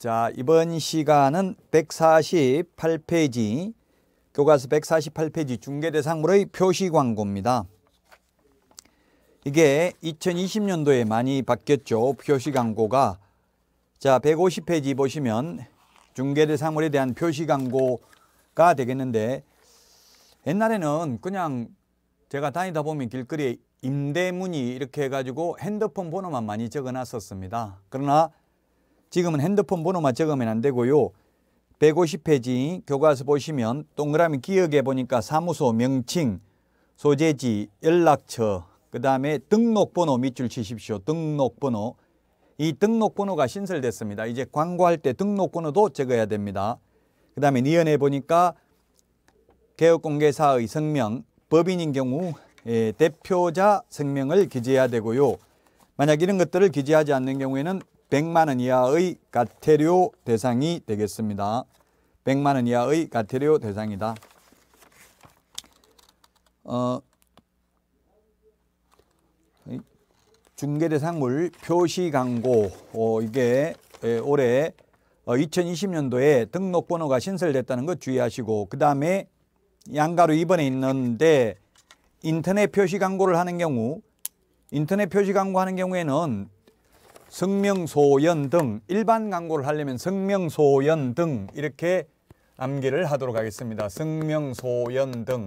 자, 이번 시간은 148페이지 교과서 148페이지 중개대상물의 표시 광고입니다. 이게 2020년도에 많이 바뀌었죠. 표시 광고가 자, 150페이지 보시면 중개대상물에 대한 표시 광고가 되겠는데 옛날에는 그냥 제가 다니다 보면 길거리에 임대문이 이렇게 해가지고 핸드폰 번호만 많이 적어놨었습니다. 그러나 지금은 핸드폰 번호만 적으면 안 되고요. 150페이지 교과서 보시면 동그라미 기억해 보니까 사무소 명칭, 소재지, 연락처, 그 다음에 등록번호 밑줄 치십시오. 등록번호. 이 등록번호가 신설됐습니다. 이제 광고할 때 등록번호도 적어야 됩니다. 그 다음에 니은해 보니까 개업공개사의 성명, 법인인 경우 예, 대표자 성명을 기재해야 되고요. 만약 이런 것들을 기재하지 않는 경우에는 100만원 이하의 과태료 대상이 되겠습니다. 100만원 이하의 가태료 대상이다. 어, 중개대상물 표시광고 어, 이게 올해 2020년도에 어, 등록번호가 신설됐다는 것 주의하시고 그 다음에 양가로 2번에 있는데 인터넷 표시 광고를 하는 경우 인터넷 표시 광고하는 경우에는 성명소연 등 일반 광고를 하려면 성명소연 등 이렇게 암기를 하도록 하겠습니다. 성명소연 등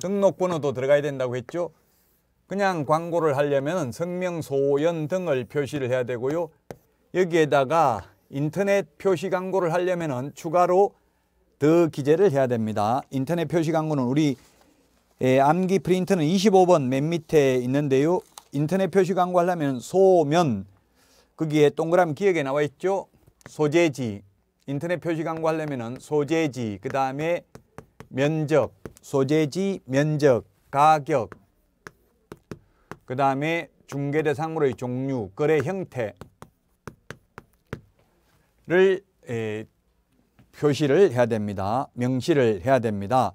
등록번호도 들어가야 된다고 했죠. 그냥 광고를 하려면 성명소연 등을 표시를 해야 되고요. 여기에다가 인터넷 표시 광고를 하려면 추가로 더 기재를 해야 됩니다. 인터넷 표시 광고는 우리 예, 암기 프린트는 25번 맨 밑에 있는데요. 인터넷 표시 광고하려면 소면 거기에 동그라미 기억에 나와 있죠. 소재지 인터넷 표시 광고하려면 소재지 그 다음에 면적 소재지 면적 가격 그 다음에 중개 대상물의 종류 거래 형태를 에, 표시를 해야 됩니다. 명시를 해야 됩니다.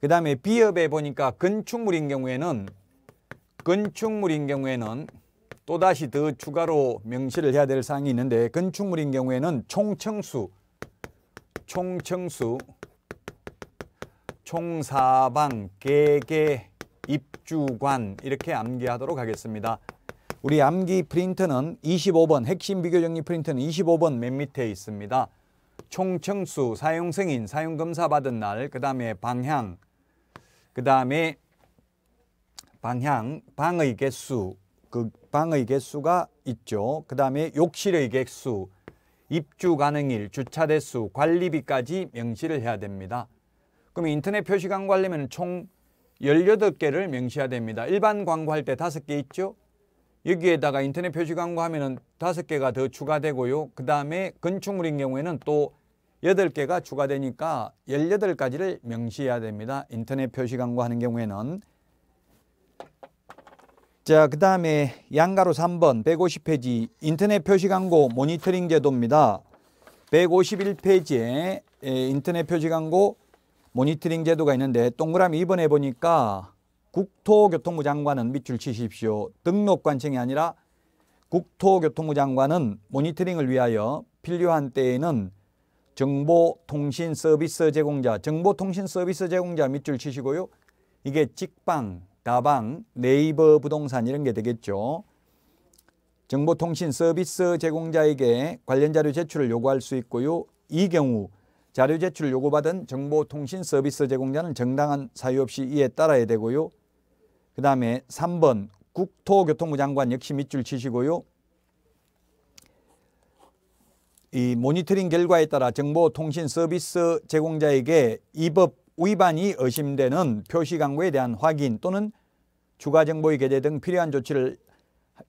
그 다음에 비협에 보니까 건축물인 경우에는 건축물인 경우에는 또다시 더 추가로 명시를 해야 될 사항이 있는데 건축물인 경우에는 총청수, 총청수, 총사방, 개개, 입주관 이렇게 암기하도록 하겠습니다. 우리 암기 프린트는 25번 핵심 비교 정리 프린트는 25번 맨 밑에 있습니다. 총청수, 사용 승인, 사용 검사 받은 날, 그 다음에 방향, 그 다음에 방향, 방의 개수, 그 방의 개수가 있죠. 그 다음에 욕실의 개수, 입주 가능일, 주차 대수, 관리비까지 명시를 해야 됩니다. 그럼 인터넷 표시광 관리면 총 18개를 명시해야 됩니다. 일반 광고할 때 5개 있죠. 여기에다가 인터넷 표시 광고하면 은 5개가 더 추가되고요. 그 다음에 건축물인 경우에는 또 8개가 추가되니까 18가지를 명시해야 됩니다. 인터넷 표시 광고하는 경우에는 자, 그 다음에 양가로 3번 150페이지 인터넷 표시 광고 모니터링 제도입니다. 151페이지에 인터넷 표시 광고 모니터링 제도가 있는데 동그라미 2번에 보니까 국토교통부 장관은 밑줄 치십시오. 등록관청이 아니라 국토교통부 장관은 모니터링을 위하여 필요한 때에는 정보통신서비스 제공자, 정보통신서비스 제공자 밑줄 치시고요. 이게 직방, 다방, 네이버 부동산 이런 게 되겠죠. 정보통신 서비스 제공자에게 관련 자료 제출을 요구할 수 있고요. 이 경우 자료 제출을 요구받은 정보통신 서비스 제공자는 정당한 사유 없이 이에 따라야 되고요. 그 다음에 3번 국토교통부 장관 역시 밑줄 치시고요. 이 모니터링 결과에 따라 정보통신 서비스 제공자에게 이법 위반이 의심되는 표시 광고에 대한 확인 또는 추가 정보의 게재 등 필요한 조치를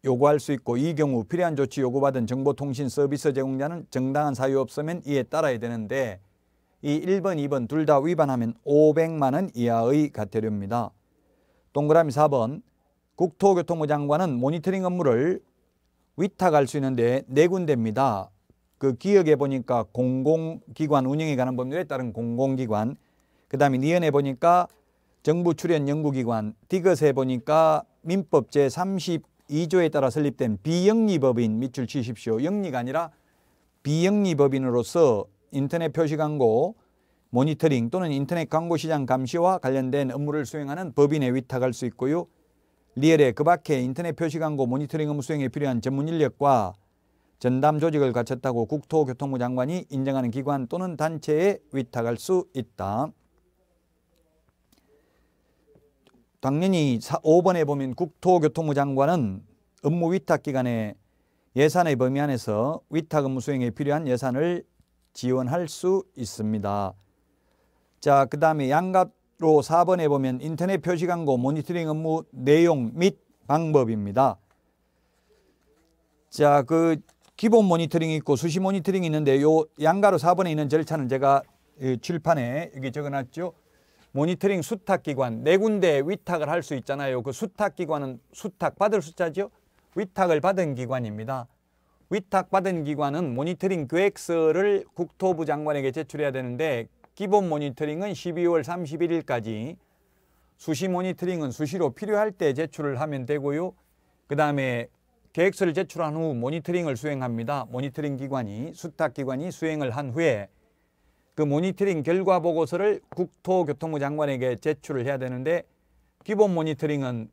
요구할 수 있고 이 경우 필요한 조치 요구받은 정보통신 서비스 제공자는 정당한 사유 없으면 이에 따라야 되는데 이 1번, 2번 둘 다 위반하면 500만 원 이하의 과태료입니다. 동그라미 4번 국토교통부 장관은 모니터링 업무를 위탁할 수 있는데 네 군데입니다. 그 기역에 보니까 공공기관 운영에 관한 법률에 따른 공공기관 그 다음에 니은에 보니까 정부 출연 연구기관 디귿에 보니까 민법 제32조에 따라 설립된 비영리법인 밑줄 치십시오. 영리가 아니라 비영리법인으로서 인터넷 표시 광고 모니터링 또는 인터넷 광고 시장 감시와 관련된 업무를 수행하는 법인에 위탁할 수 있고요. 리얼에그 밖에 인터넷 표시 광고 모니터링 업무 수행에 필요한 전문 인력과 전담 조직을 갖췄다고 국토교통부 장관이 인정하는 기관 또는 단체에 위탁할 수 있다. 당연히 5번에 보면 국토교통부 장관은 업무 위탁 기간에 예산의 범위 안에서 위탁 업무 수행에 필요한 예산을 지원할 수 있습니다. 자, 그 다음에 양갑로 4번에 보면 인터넷 표시 광고 모니터링 업무 내용 및 방법입니다. 자, 그 기본 모니터링이 있고 수시 모니터링이 있는데 요 양가로 4번에 있는 절차는 제가 예, 칠판에 여기 적어놨죠. 모니터링 수탁기관 네 군데 위탁을 할 수 있잖아요. 그 수탁기관은 수탁받을 숫자죠. 위탁을 받은 기관입니다. 위탁받은 기관은 모니터링 계획서를 국토부 장관에게 제출해야 되는데 기본 모니터링은 12월 31일까지 수시 모니터링은 수시로 필요할 때 제출을 하면 되고요. 그 다음에 계획서를 제출한 후 모니터링을 수행합니다. 모니터링 기관이 수탁기관이 수행을 한 후에 그 모니터링 결과 보고서를 국토교통부 장관에게 제출을 해야 되는데 기본 모니터링은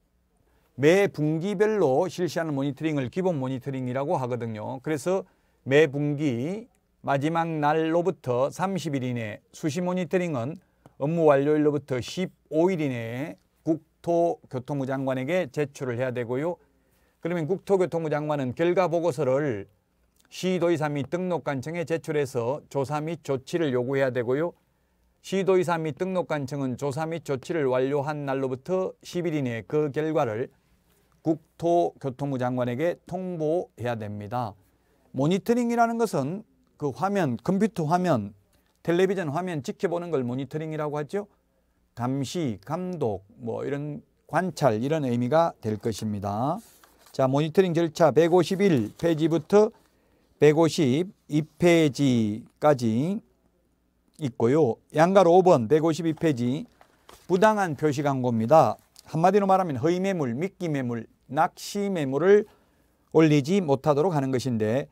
매 분기별로 실시하는 모니터링을 기본 모니터링이라고 하거든요. 그래서 매 분기 마지막 날로부터 30일 이내 수시 모니터링은 업무 완료일로부터 15일 이내에 국토교통부 장관에게 제출을 해야 되고요. 그러면 국토교통부 장관은 결과 보고서를 시도이사및 등록관청에 제출해서 조사 및 조치를 요구해야 되고요. 시도이사및 등록관청은 조사 및 조치를 완료한 날로부터 10일 이내 그 결과를 국토교통부 장관에게 통보해야 됩니다. 모니터링이라는 것은 그 화면, 컴퓨터 화면, 텔레비전 화면 지켜보는 걸 모니터링이라고 하죠. 감시, 감독, 뭐 이런 관찰 이런 의미가 될 것입니다. 자, 모니터링 절차 151 페이지부터 152페이지까지 있고요. 양가 로 5번 152페이지 부당한 표시 광고입니다. 한마디로 말하면 허위 매물, 미끼 매물, 낚시 매물을 올리지 못하도록 하는 것인데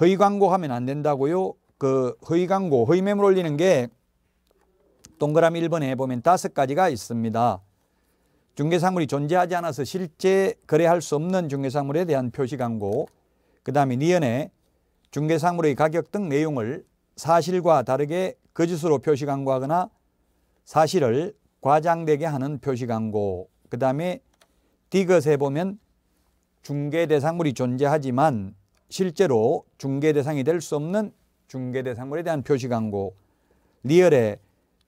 허위 광고 하면 안 된다고요. 그 허위 광고, 허위 매물 올리는 게 동그라미 1번에 보면 다섯 가지가 있습니다. 중개사물이 존재하지 않아서 실제 거래할 수 없는 중개사물에 대한 표시 광고, 그 다음에 니은에 중개상물의 가격 등 내용을 사실과 다르게 거짓으로 표시 광고하거나 사실을 과장되게 하는 표시 광고 그 다음에 디귿에 보면 중개 대상물이 존재하지만 실제로 중개 대상이 될 수 없는 중개 대상물에 대한 표시 광고 리얼에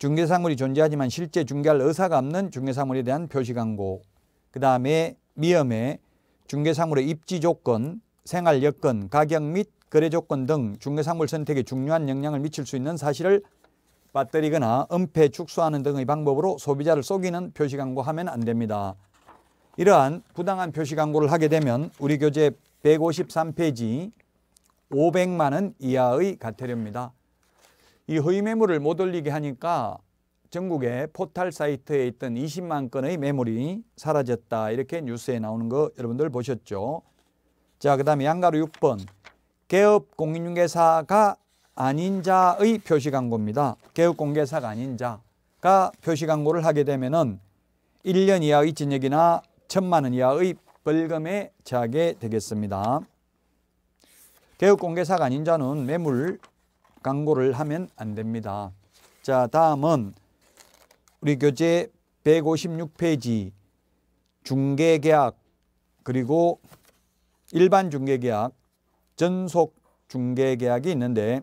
중개 상물이 존재하지만 실제 중개할 의사가 없는 중개 상물에 대한 표시 광고 그 다음에 미엄에 중개 상물의 입지 조건 생활 여건 가격 및 거래 조건 등 중개상물 선택에 중요한 영향을 미칠 수 있는 사실을 빠뜨리거나 은폐, 축소하는 등의 방법으로 소비자를 속이는 표시 광고하면 안 됩니다. 이러한 부당한 표시 광고를 하게 되면 우리 교재 153페이지 500만 원 이하의 과태료입니다. 이 허위 매물을 못 올리게 하니까 전국의 포탈 사이트에 있던 20만 건의 매물이 사라졌다 이렇게 뉴스에 나오는 거 여러분들 보셨죠? 자, 그 다음에 양가로 6번 개업 공인중개사가 아닌 자의 표시 광고입니다. 개업 공개사가 아닌 자가 표시 광고를 하게 되면은 1년 이하의 징역이나 천만 원 이하의 벌금에 처하게 되겠습니다. 개업 공개사가 아닌 자는 매물 광고를 하면 안 됩니다. 자, 다음은 우리 교재 156페이지 중개계약 그리고 일반 중개계약 전속 중개계약이 있는데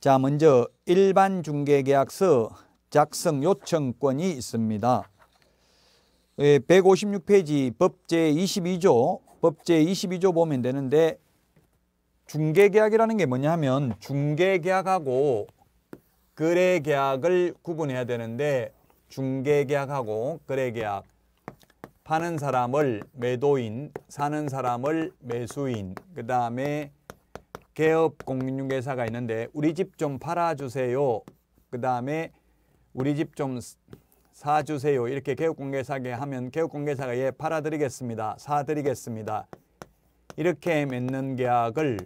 자 먼저 일반 중개계약서 작성 요청권이 있습니다. 156페이지 예, 법제 22조 법제 22조 보면 되는데 중개계약이라는 게 뭐냐 하면 중개계약하고 거래계약을 구분해야 되는데 중개계약하고 거래계약 파는 사람을 매도인, 사는 사람을 매수인, 그 다음에 개업 공인중개사가 있는데 우리 집 좀 팔아주세요. 그 다음에 우리 집 좀 사주세요. 이렇게 개업공개사게 하면 개업공개사가 예 팔아드리겠습니다. 사드리겠습니다. 이렇게 맺는 계약을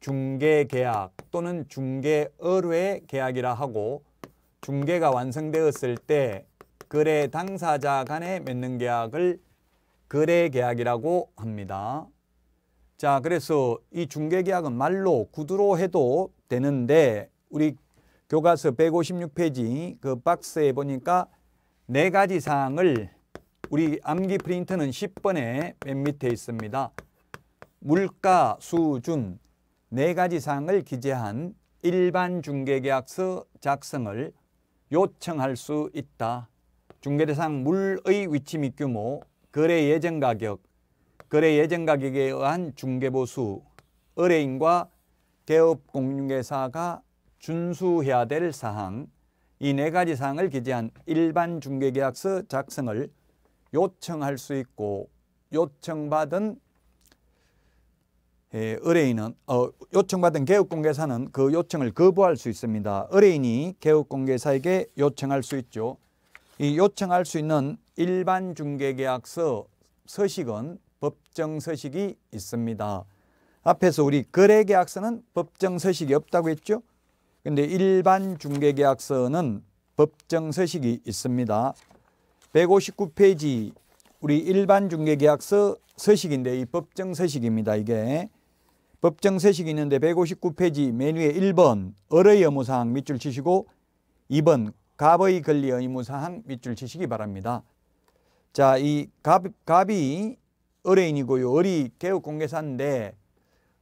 중개계약 또는 중개의뢰 계약이라 하고 중개가 완성되었을 때 거래 당사자 간에 맺는 계약을 거래 계약이라고 합니다. 자, 그래서 이 중개 계약은 말로 구두로 해도 되는데 우리 교과서 156페이지 그 박스에 보니까 네 가지 사항을 우리 암기 프린트는 10번에 맨 밑에 있습니다. 물가, 수준, 네 가지 사항을 기재한 일반 중개계약서 작성을 요청할 수 있다. 중개 대상 물의 위치 및 규모, 거래 예정 가격, 거래 예정 가격에 의한 중개보수, 의뢰인과 개업 공중개사가 준수해야 될 사항, 이 네 가지 사항을 기재한 일반 중개계약서 작성을 요청할 수 있고 요청받은 예, 의뢰인은 어, 요청받은 개업공개사는 그 요청을 거부할 수 있습니다. 의뢰인이 개업공개사에게 요청할 수 있죠. 이 요청할 수 있는 일반 중개계약서 서식은 법정 서식이 있습니다. 앞에서 우리 거래계약서는 법정 서식이 없다고 했죠. 근데 일반 중개계약서는 법정 서식이 있습니다. 159페이지 우리 일반 중개계약서 서식인데 이 법정 서식입니다. 이게 법정 서식이 있는데 159페이지 메뉴에 1번 어뢰 의무사항 밑줄 치시고 2번 갑의 권리 의무사항 밑줄 치시기 바랍니다. 자, 이 갑, 갑이 의뢰인이고요. 을이 개업공개사인데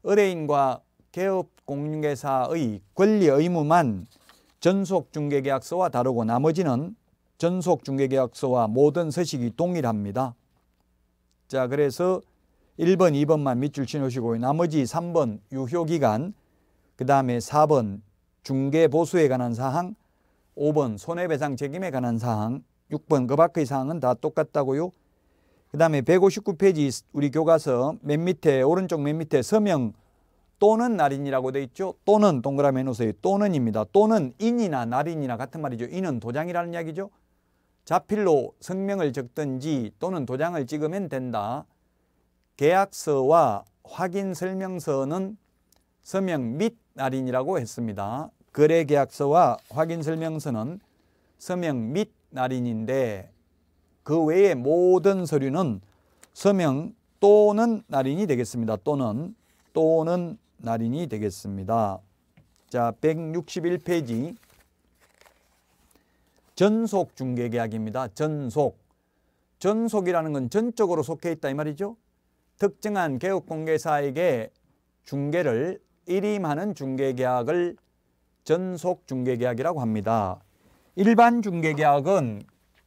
의뢰인과 개업공개사의 권리 의무만 전속중개계약서와 다르고 나머지는 전속중개계약서와 모든 서식이 동일합니다. 자, 그래서 1번, 2번만 밑줄 치놓으시고 나머지 3번 유효기간, 그 다음에 4번 중개보수에 관한 사항, 5번 손해배상 책임에 관한 사항 6번 그 밖의 사항은 다 똑같다고요. 그 다음에 159페이지 우리 교과서 맨 밑에 오른쪽 맨 밑에 서명 또는 날인이라고 돼 있죠. 또는 동그라미 해놓으세요. 또는입니다. 또는 인이나 날인이나 같은 말이죠. 인은 도장이라는 이야기죠. 자필로 성명을 적든지 또는 도장을 찍으면 된다. 계약서와 확인 설명서는 서명 및 날인이라고 했습니다. 거래계약서와 확인설명서는 서명 및 날인인데 그 외의 모든 서류는 서명 또는 날인이 되겠습니다. 또는 또는 날인이 되겠습니다. 자, 161페이지 전속 중개계약입니다. 전속. 전속이라는 건 전적으로 속해 있다 이 말이죠. 특정한 개업공개사에게 중개를 일임하는 중개계약을 전속 중개계약이라고 합니다. 일반 중개계약은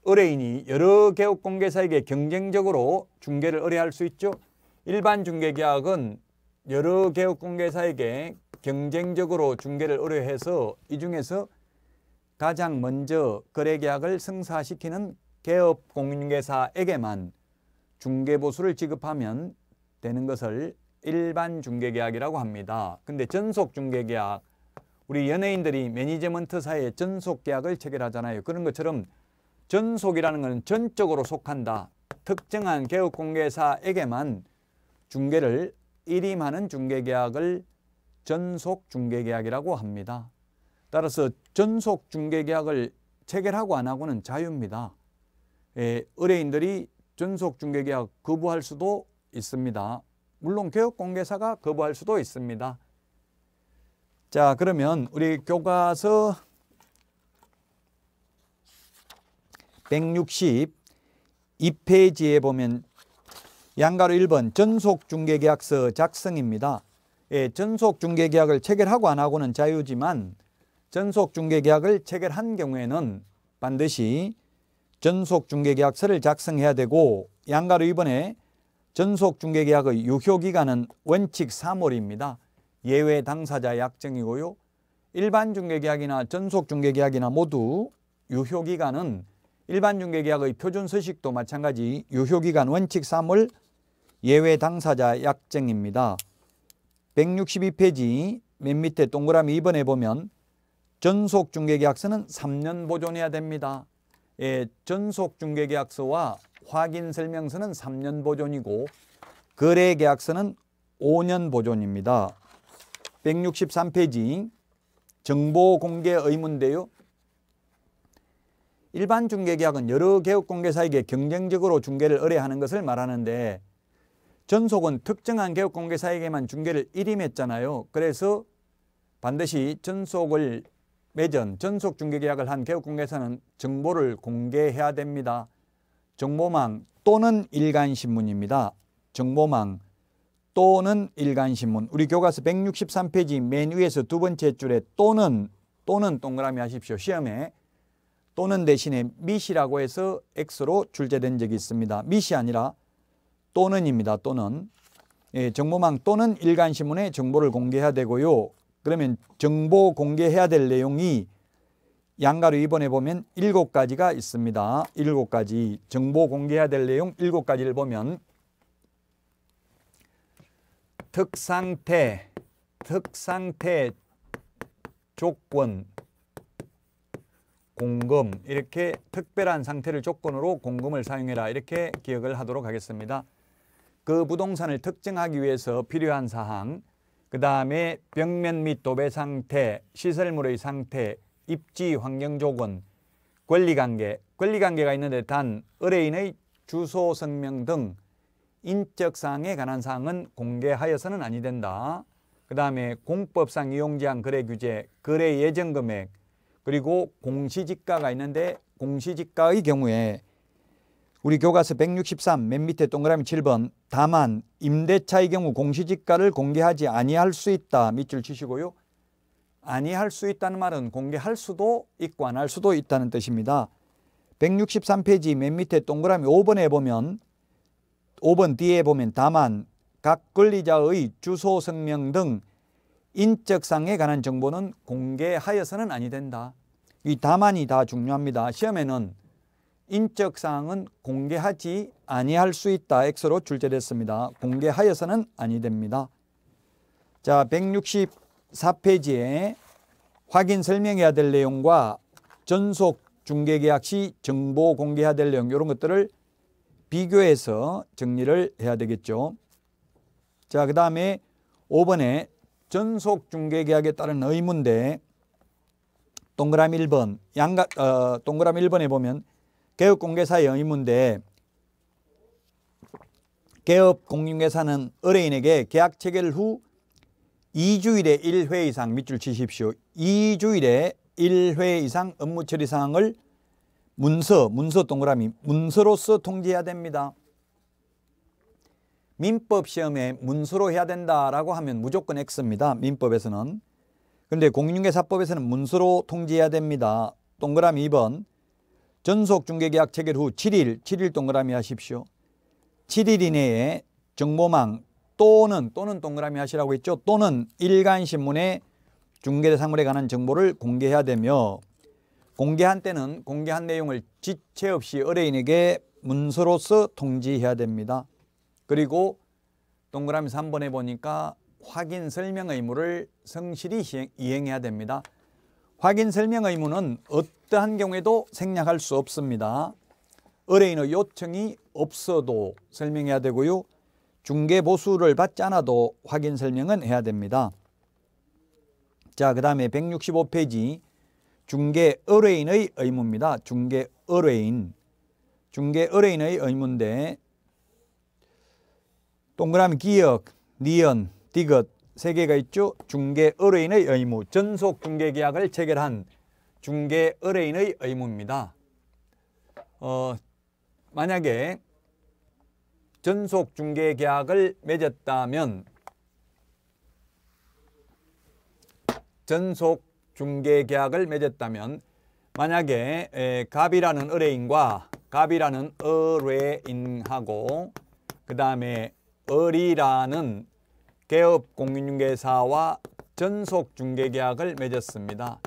의뢰인이 여러 개업 공개사에게 경쟁적으로 중개를 의뢰할 수 있죠. 일반 중개계약은 여러 개업 공개사에게 경쟁적으로 중개를 의뢰해서 이 중에서 가장 먼저 거래계약을 성사시키는 개업 공개사에게만 중개보수를 지급하면 되는 것을 일반 중개계약이라고 합니다. 근데 전속 중개계약 우리 연예인들이 매니지먼트사에 전속 계약을 체결하잖아요. 그런 것처럼 전속이라는 것은 전적으로 속한다. 특정한 개업공개사에게만 중개를 일임하는 중개계약을 전속 중개계약이라고 합니다. 따라서 전속 중개계약을 체결하고 안 하고는 자유입니다. 예, 의뢰인들이 전속 중개계약 거부할 수도 있습니다. 물론 개업공개사가 거부할 수도 있습니다. 자, 그러면 우리 교과서 162페이지에 보면 양가로 1번 전속중개계약서 작성입니다. 예, 전속중개계약을 체결하고 안 하고는 자유지만 전속중개계약을 체결한 경우에는 반드시 전속중개계약서를 작성해야 되고 양가로 2번에 전속중개계약의 유효기간은 원칙 3월입니다. 예외 당사자 약정이고요. 일반 중개계약이나 전속 중개계약이나 모두 유효기간은 일반 중개계약의 표준 서식도 마찬가지 유효기간 원칙 3을 예외 당사자 약정입니다. 162페이지 맨 밑에 동그라미 2번에 보면 전속 중개계약서는 3년 보존해야 됩니다. 예, 전속 중개계약서와 확인 설명서는 3년 보존이고 거래계약서는 5년 보존입니다. 163페이지 정보 공개 의문인데요 일반 중개계약은 여러 개업공개사에게 경쟁적으로 중개를 의뢰하는 것을 말하는데 전속은 특정한 개업공개사에게만 중개를 일임했잖아요. 그래서 반드시 전속을 매전 전속 중개계약을 한 개업공개사는 정보를 공개해야 됩니다. 정보망 또는 일간신문입니다. 정보망 또는 일간신문 우리 교과서 163페이지 맨 위에서 두 번째 줄에 또는 또는 동그라미 하십시오. 시험에 또는 대신에 미시라고 해서 X로 출제된 적이 있습니다. 미시 아니라 또는입니다. 또는 예, 정보망 또는 일간신문에 정보를 공개해야 되고요. 그러면 정보 공개해야 될 내용이 양가로 이번에 보면 일곱 가지가 있습니다. 일곱 가지 정보 공개해야 될 내용 일곱 가지를 보면 특상태, 특상태 조건, 공금 이렇게 특별한 상태를 조건으로 공금을 사용해라 이렇게 기억을 하도록 하겠습니다. 그 부동산을 특정하기 위해서 필요한 사항, 그 다음에 벽면 및 도배 상태, 시설물의 상태, 입지 환경 조건, 권리관계, 권리관계가 있는데 단, 의뢰인의 주소 성명 등 인적사항에 관한 사항은 공개하여서는 아니 된다. 그 다음에 공법상 이용제한 거래 규제, 거래 예정 금액, 그리고 공시지가가 있는데 공시지가의 경우에 우리 교과서 163 맨 밑에 동그라미 7번 다만 임대차의 경우 공시지가를 공개하지 아니할 수 있다 밑줄 치시고요. 아니할 수 있다는 말은 공개할 수도 있고 안 할 수도 있다는 뜻입니다. 163페이지 맨 밑에 동그라미 5번에 보면 5번 뒤에 보면 다만 각 권리자의 주소 성명 등 인적상에 관한 정보는 공개하여서는 아니 된다. 이 다만이 다 중요합니다. 시험에는 인적사항은 공개하지 아니할 수 있다. X로 출제됐습니다. 공개하여서는 아니 됩니다. 자, 164페이지에 확인 설명해야 될 내용과 전속 중개계약 시 정보 공개해야 될 내용 이런 것들을 비교해서 정리를 해야 되겠죠. 자, 그 다음에 5번에 전속 중개계약에 따른 의무인데 동그람 1번, 양가, 어, 동그람 1번에 보면 개업공개사의 의무인데 개업공인계사는 의뢰인에게 계약 체결 후 2주일에 1회 이상 밑줄 치십시오. 2주일에 1회 이상 업무 처리 사항을 문서, 문서 동그라미, 문서로서 통제해야 됩니다. 민법 시험에 문서로 해야 된다라고 하면 무조건 X입니다. 민법에서는. 그런데 공인중개사법에서는 문서로 통지해야 됩니다. 동그라미 2번. 전속중개계약 체결 후 7일, 7일 동그라미 하십시오. 7일 이내에 정보망 또는 또는 동그라미 하시라고 했죠. 또는 일간신문에 중개대상물에 관한 정보를 공개해야 되며 공개한 때는 공개한 내용을 지체 없이 의뢰인에게 문서로서 통지해야 됩니다. 그리고 동그라미 3번에 보니까 확인 설명 의무를 성실히 이행, 해야 됩니다. 확인 설명 의무는 어떠한 경우에도 생략할 수 없습니다. 의뢰인의 요청이 없어도 설명해야 되고요. 중개 보수를 받지 않아도 확인 설명은 해야 됩니다. 자, 그 다음에 165페이지 중개 의뢰인의 의무입니다. 중개 의뢰인. 중개 의뢰인의 의무인데 동그라미 기역, 니은, 디귿 세 개가 있죠. 중개 의뢰인의 의무. 전속 중개 계약을 체결한 중개 의뢰인의 의무입니다. 어, 만약에 전속 중개 계약을 맺었다면 전속 중개 계약을 맺었다면 만약에 에, 갑이라는 의뢰인과 갑이라는 의뢰인하고 그 다음에 을이라는 개업 공인중개사와 전속 중개계약을 맺었습니다.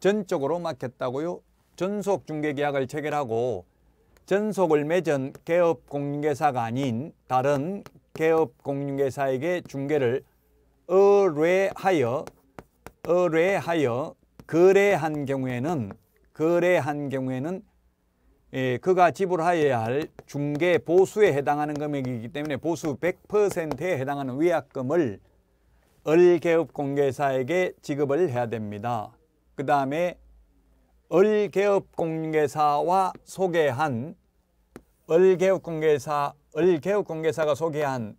전적으로 맡겼다고요? 전속 중개계약을 체결하고 전속을 맺은 개업 공인중개사가 아닌 다른 개업 공인중개사에게 중개를 의뢰하여 거래하여 거래한 경우에는 거래한 경우에는 예, 그가 지불하여야 할 중개 보수에 해당하는 금액이기 때문에 보수 100%에 해당하는 위약금을 을개업 공개사에게 지급을 해야 됩니다. 그 다음에 을개업 공개사와 소개한 을개업 공개사, 을개업 공개사가 소개한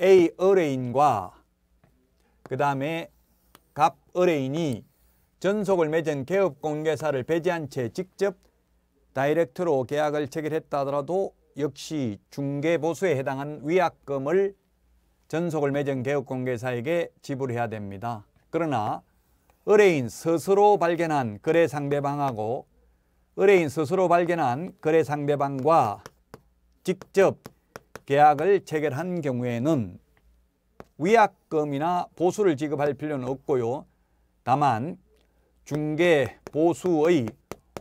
A 의뢰인과 그 다음에 갑 의뢰인이 전속을 맺은 개업 공개사를 배제한 채 직접 다이렉트로 계약을 체결했다 하더라도 역시 중개보수에 해당한 위약금을 전속을 맺은 개업공개사에게 지불해야 됩니다. 그러나 의뢰인 스스로 발견한 거래 상대방하고 의뢰인 스스로 발견한 거래 상대방과 직접 계약을 체결한 경우에는 위약금이나 보수를 지급할 필요는 없고요. 다만 중개 보수의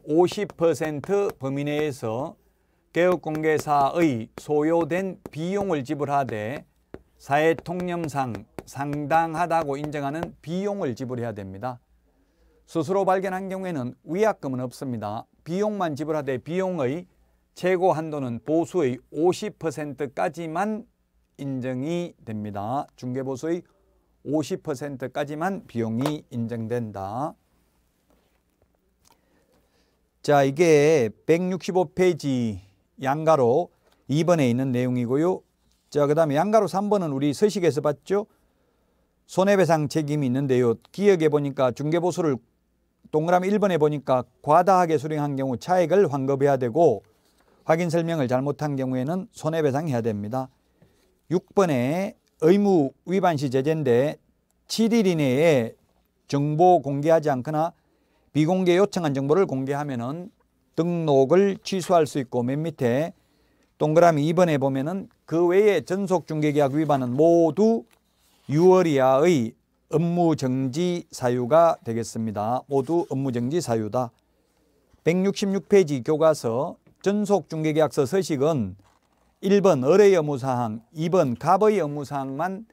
50% 범위 내에서 개업공개사의 소요된 비용을 지불하되 사회통념상 상당하다고 인정하는 비용을 지불해야 됩니다. 스스로 발견한 경우에는 위약금은 없습니다. 비용만 지불하되 비용의 최고 한도는 보수의 50%까지만 인정이 됩니다. 중개보수의 50%까지만 비용이 인정된다. 자, 이게 165페이지 양가로 2번에 있는 내용이고요. 자, 그 다음에 양가로 3번은 우리 서식에서 봤죠. 손해배상 책임이 있는데요. 기억해 보니까 중개보수를 동그라미 1번에 보니까 과다하게 수령한 경우 차액을 환급해야 되고 확인 설명을 잘못한 경우에는 손해배상해야 됩니다. 6번에 의무 위반 시 제재인데 7일 이내에 정보 공개하지 않거나 비공개 요청한 정보를 공개하면 은 등록을 취소할 수 있고 맨 밑에 동그라미 2번에 보면 은그 외에 전속 중개계약 위반은 모두 6월 이하의 업무정지 사유가 되겠습니다. 모두 업무정지 사유다. 166페이지 교과서 전속중개계약서 서식은 1번 의뢰 의무사항, 2번 갑의 의무사항만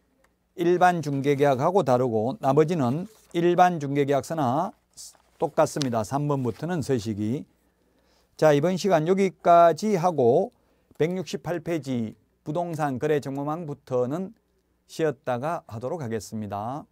일반 중개계약하고 다르고 나머지는 일반 중개계약서나 똑같습니다. 3번부터는 서식이. 자 이번 시간 여기까지 하고 168페이지 부동산 거래 정보망부터는 쉬었다가 하도록 하겠습니다.